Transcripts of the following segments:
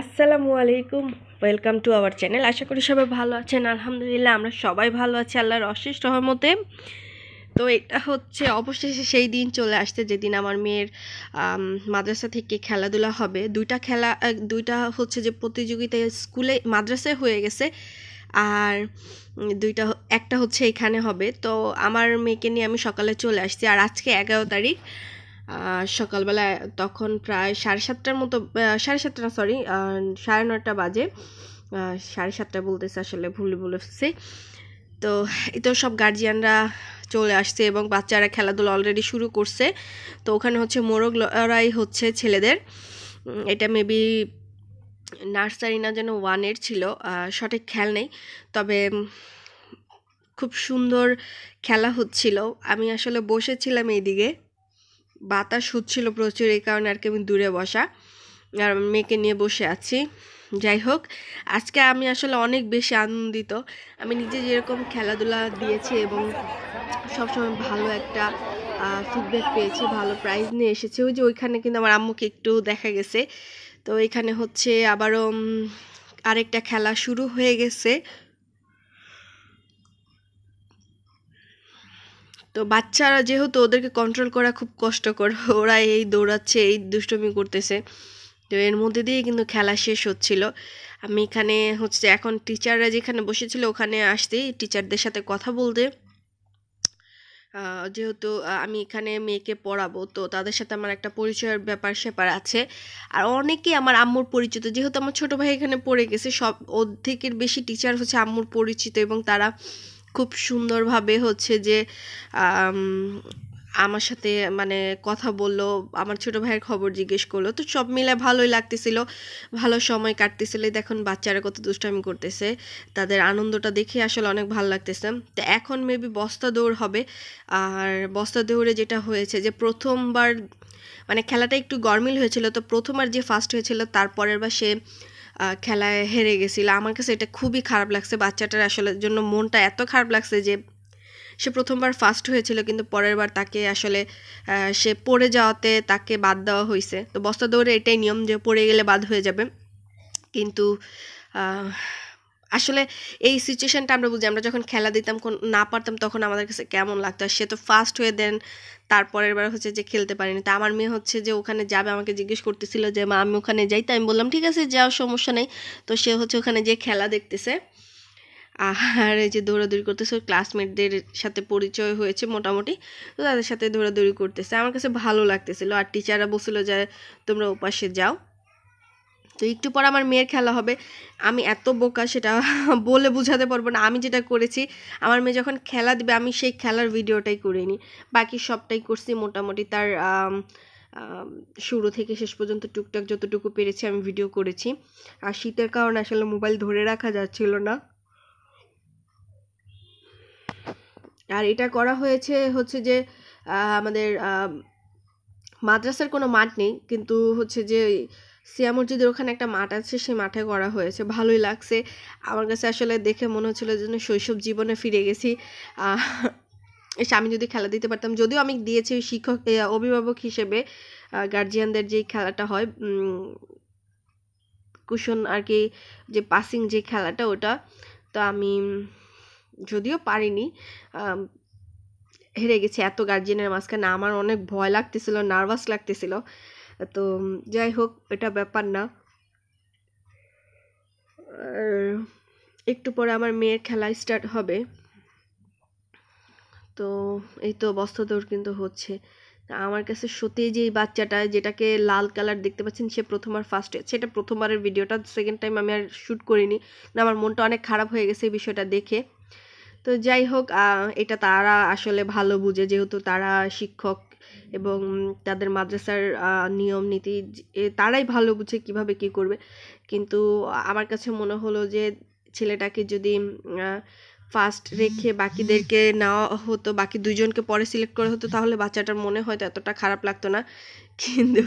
আসসালামু আলাইকুম welcome to our channel আশা করি সবাই ভালো আছেন আলহামদুলিল্লাহ আমরা সবাই ভালো আছি আল্লাহর অশেষ রহমতে তো এটা হচ্ছে অবশেষে সেই দিন চলে আসছে যেদিন আমার মেয়ের মাদ্রাসা থেকে খেলাধুলা হবে দুইটা খেলা দুইটা হচ্ছে যে প্রতিযোগিতা স্কুলে মাদ্রাসায় হয়ে গেছে আর দুইটা একটা হচ্ছে এখানে হবে তো আমার মেয়েকে নিয়ে আমি সকালে চলে আসছি আর আজকে এগারো তারিখ সকালবেলা তখন প্রায় সাড়ে সাতটার মতো সাড়ে সাতটা না সরি সাড়ে নটা বাজে সাড়ে সাতটা বলতেছে আসলে ভুলে বলেছে তো এ তো সব গার্জিয়ানরা চলে আসছে এবং বাচ্চারা খেলাধুলা অলরেডি শুরু করছে তো ওখানে হচ্ছে মোরগ লড়াই হচ্ছে ছেলেদের এটা মেবি নার্সারি না যেন ওয়ানের ছিল সঠিক খেল নেই তবে খুব সুন্দর খেলা হচ্ছিল আমি আসলে বসেছিলাম এইদিকে বাতাস হচ্ছিল প্রচুর এই কারণে আর কি আমি দূরে বসা আর মেয়েকে নিয়ে বসে আছি যাই হোক আজকে আমি আসলে অনেক বেশি আনন্দিত আমি নিজে যেরকম খেলাধুলা দিয়েছি এবং সবসময় ভালো একটা ফিডব্যাক পেয়েছি ভালো প্রাইজ নিয়ে এসেছি ওই যে ওইখানে কিন্তু আমার আম্মুকে একটু দেখা গেছে তো এখানে হচ্ছে আবারও আরেকটা খেলা শুরু হয়ে গেছে তো বাচ্চারা যেহেতু ওদেরকে কন্ট্রোল করা খুব কষ্টকর ওরা এই দৌড়াচ্ছে এই দুষ্টমি করতেছে তো এর মধ্যে দিয়েই কিন্তু খেলা শেষ হচ্ছিল আমি এখানে হচ্ছে এখন টিচাররা যেখানে বসেছিল ওখানে আসতেই টিচারদের সাথে কথা বলতে যেহেতু আমি এখানে মেয়েকে পড়াবো তো তাদের সাথে আমার একটা পরিচয়ের ব্যাপার স্যাপার আছে আর অনেকেই আমার আম্মুর পরিচিত যেহেতু আমার ছোটো ভাই এখানে পড়ে গেছে সব অর্ধেকের বেশি টিচার হচ্ছে আম্মুর পরিচিত এবং তারা খুব সুন্দরভাবে হচ্ছে যে আমার সাথে মানে কথা বললো আমার ছোট ভাইয়ের খবর জিজ্ঞেস করলো তো সব মিলে ভালোই লাগতেছিল ভালো সময় কাটতেছিল দেখুন বাচ্চারা কত দুষ্টামি করতেছে তাদের আনন্দটা দেখে আসলে অনেক ভালো লাগতেছে তো এখন মেবি বস্তা দৌড় হবে আর বস্তা দৌড়ে যেটা হয়েছে যে প্রথমবার মানে খেলাটা একটু গরমিল হয়েছিল তো প্রথমবার যে ফার্স্ট হয়েছিল তারপরের বার সে খেলায় হেরে গেছিল আমার কাছে এটা খুবই খারাপ লাগছে বাচ্চাটার আসলে জন্য মনটা এত খারাপ লাগছে যে সে প্রথমবার ফার্স্ট হয়েছিল কিন্তু পরের বার তাকে আসলে সে পড়ে যাওয়াতে তাকে বাদ দেওয়া হয়েছে তো বস্তা দৌড়ে এটাই নিয়ম যে পড়ে গেলে বাদ হয়ে যাবে কিন্তু আসলে এই সিচুয়েশানটা আমরা বুঝি আমরা যখন খেলা দিতাম কোন না পারতাম তখন আমাদের কাছে কেমন লাগতো সে তো ফার্স্ট হয়ে দেন তারপরের বার হচ্ছে যে খেলতে পারিনি তা আমার মেয়ে হচ্ছে যে ওখানে যাবে আমাকে জিজ্ঞেস করতেছিল যে মা আমি ওখানে যাই তাই আমি বললাম ঠিক আছে যাও সমস্যা নেই তো সে হচ্ছে ওখানে যে খেলা দেখতেছে আর এই যে দৌড়াদৌড়ি করতেছে ওর ক্লাসমেটদের সাথে পরিচয় হয়েছে মোটামুটি তো তাদের সাথে দৌড়াদৌড়ি করতেছে আমার কাছে ভালো লাগতেছিল আর টিচাররা বলছিল যে তোমরা ওপাশে যাও তো একটু পর আমার মেয়ের খেলা হবে আমি এত বোকা সেটা বলে বোঝাতে পারবো না আমি যেটা করেছি আমার মেয়ে যখন খেলা দিবে আমি সেই খেলার ভিডিওটাই করিনি বাকি সবটাই করছি মোটামুটি তার শুরু থেকে শেষ পর্যন্ত টুকটাক যতটুকু পেরেছি আমি ভিডিও করেছি আর শীতের কারণে আসলে মোবাইল ধরে রাখা যাচ্ছিল না আর এটা করা হয়েছে হচ্ছে যে আমাদের মাদ্রাসার কোনো মাঠ নেই কিন্তু হচ্ছে যে সিয়া মসজিদের ওখানে একটা মাঠ আছে সেই মাঠে করা হয়েছে ভালোই লাগছে আমার কাছে আসলে দেখে মনে হচ্ছিলো যেন শৈশব জীবনে ফিরে গেছি আমি যদি খেলা দিতে পারতাম যদিও আমি দিয়েছি শিক্ষক অভিভাবক হিসেবে গার্জিয়ানদের যেই খেলাটা হয় কুশন আর কি যে পাসিং যে খেলাটা ওটা তো আমি যদিও পারিনি হেরে গেছি এত গার্জিয়ানের মাঝখানে আমার অনেক ভয় লাগতেছিল নার্ভাস লাগতেছিল তো যাই হোক এটা ব্যাপার না আর একটু পরে আমার মেয়ের খেলা স্টার্ট হবে তো এই তো বস্ত্র দৌড় কিন্তু হচ্ছে আমার কাছে সত্যি যে এই বাচ্চাটা যেটাকে লাল কালার দেখতে পাচ্ছেন সে প্রথম আর ফার্স্টে সেটা প্রথমবারের ভিডিওটা সেকেন্ড টাইম আমি আর শ্যুট করিনি না আমার মনটা অনেক খারাপ হয়ে গেছে এই বিষয়টা দেখে তো যাই হোক এটা তারা আসলে ভালো বুঝে যেহেতু তারা শিক্ষক এবং তাদের মাদ্রাসার নিয়ম নীতি তারাই ভালো বুঝে কিভাবে কি করবে কিন্তু আমার কাছে মনে হলো যে ছেলেটাকে যদি ফার্স্ট রেখে বাকিদেরকে নেওয়া হতো বাকি দুজনকে পরে সিলেক্ট করা হতো তাহলে বাচ্চাটার মনে হয়তো এতটা খারাপ লাগতো না কিন্তু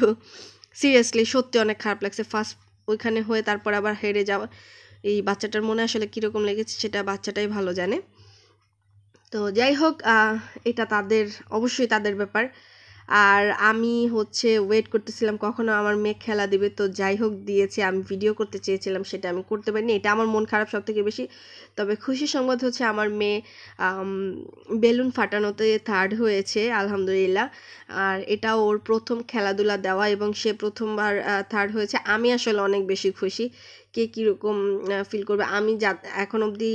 সিরিয়াসলি সত্যি অনেক খারাপ লাগছে ফার্স্ট ওইখানে হয়ে তারপর আবার হেরে যাওয়া এই বাচ্চাটার মনে আসলে কীরকম লেগেছে সেটা বাচ্চাটাই ভালো জানে তো যাই হোক এটা তাদের অবশ্যই তাদের ব্যাপার আর আমি হচ্ছে ওয়েট করতেছিলাম কখনো আমার মেয়ে খেলা দেবে তো যাই হোক দিয়েছে আমি ভিডিও করতে চেয়েছিলাম সেটা আমি করতে পারিনি এটা আমার মন খারাপ সব থেকে বেশি তবে খুশি সংবাদ হচ্ছে আমার মেয়ে বেলুন ফাটানোতে থার্ড হয়েছে আলহামদুলিল্লাহ আর এটা ওর প্রথম খেলাধুলা দেওয়া এবং সে প্রথমবার থার্ড হয়েছে আমি আসলে অনেক বেশি খুশি কে কীরকম ফিল করবে আমি যা এখন অবধি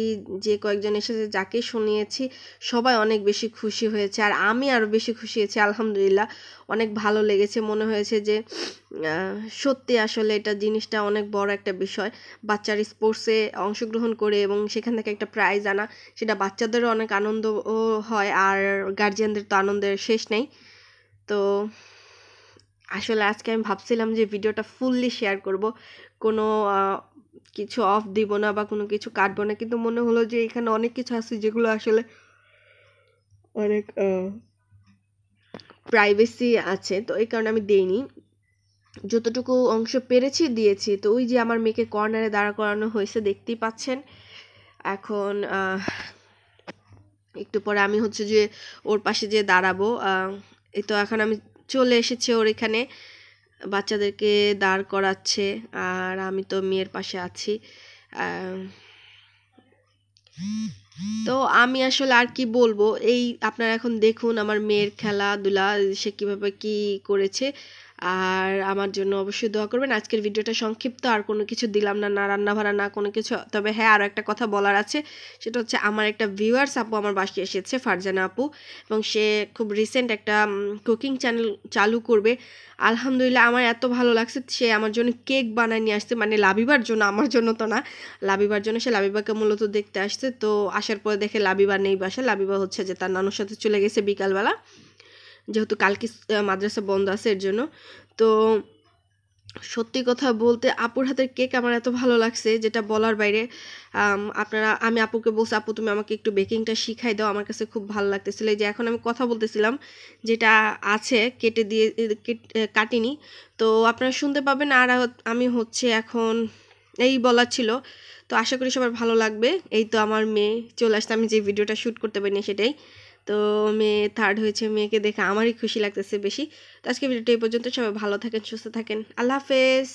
যে কয়েকজন এসেছে যাকে শুনিয়েছি সবাই অনেক বেশি খুশি হয়েছে আর আমি আরও বেশি খুশি হয়েছি আলহামদুলিল্লাহ অনেক ভালো লেগেছে মনে হয়েছে যে সত্যি আসলে এটা জিনিসটা অনেক বড় একটা বিষয় বাচ্চার স্পোর্টসে অংশগ্রহণ করে এবং সেখান থেকে একটা প্রাইজ আনা সেটা বাচ্চাদেরও অনেক আনন্দ হয় আর গার্জিয়ানদের তো আনন্দের শেষ নেই তো আসলে আজকে আমি ভাবছিলাম যে ভিডিওটা ফুললি শেয়ার করব কোনো কিছু অফ দিব না বা কোনো কিছু কাটবো না কিন্তু মনে হলো যে এখানে অনেক কিছু আছে যেগুলো আসলে অনেক প্রাইভেসি আছে তো এই কারণে আমি দেইনি যতটুকু অংশ পেরেছি দিয়েছি তো ওই যে আমার মেয়েকে কর্নারে দাঁড়া করানো হয়েছে দেখতেই পাচ্ছেন এখন একটু পরে আমি হচ্ছে যে ওর পাশে যে দাঁড়াবো এই তো এখন আমি চলে এসেছি ওর এখানে বাচ্চাদেরকে দাঁড় করাচ্ছে আর আমি তো মেয়ের পাশে আছি তো আমি আসলে আর কি বলবো এই আপনারা এখন দেখুন আমার মেয়ের খেলাধুলা সে কিভাবে কি করেছে আর আমার জন্য অবশ্যই দোয়া করবেন আজকের ভিডিওটা সংক্ষিপ্ত আর কোনো কিছু দিলাম না না রান্না ভাড়া না কোনো কিছু তবে হ্যাঁ আরও একটা কথা বলার আছে সেটা হচ্ছে আমার একটা ভিউয়ার্স আপু আমার বাসি এসেছে ফারজানা আপু এবং সে খুব রিসেন্ট একটা কুকিং চ্যানেল চালু করবে আলহামদুলিল্লাহ আমার এত ভালো লাগছে সে আমার জন্য কেক বানায় নিয়ে আসছে মানে লাভিবার জন্য আমার জন্য তো না লাভিবার জন্য সে লাবিবাকে মূলত দেখতে আসছে তো আসার পরে দেখে লাবিবা নেই বাসা লাবিবা হচ্ছে যে তার নানুর সাথে চলে গেছে বিকালবেলা যেহেতু কালকে মাদ্রাসা বন্ধ আছে এর জন্য তো সত্যি কথা বলতে আপুর হাতের কেক আমার এত ভালো লাগছে যেটা বলার বাইরে আপনারা আমি আপুকে বলছি আপু তুমি আমাকে একটু বেকিংটা শিখাই দাও আমার কাছে খুব ভালো লাগতেছিল যে এখন আমি কথা বলতেছিলাম যেটা আছে কেটে দিয়ে কাটিনি তো আপনারা শুনতে পাবেন আর আমি হচ্ছে এখন এই বলার ছিল তো আশা করি সবার ভালো লাগবে এই তো আমার মেয়ে চলে আসতে আমি যে ভিডিওটা শ্যুট করতে পারিনি সেটাই তো মেয়ে থার্ড হয়েছে মেয়েকে দেখে আমারই খুশি লাগতেছে বেশি তো আজকে ভিডিওটা এই পর্যন্ত সবাই ভালো থাকেন সুস্থ থাকেন আল্লাহ হাফেজ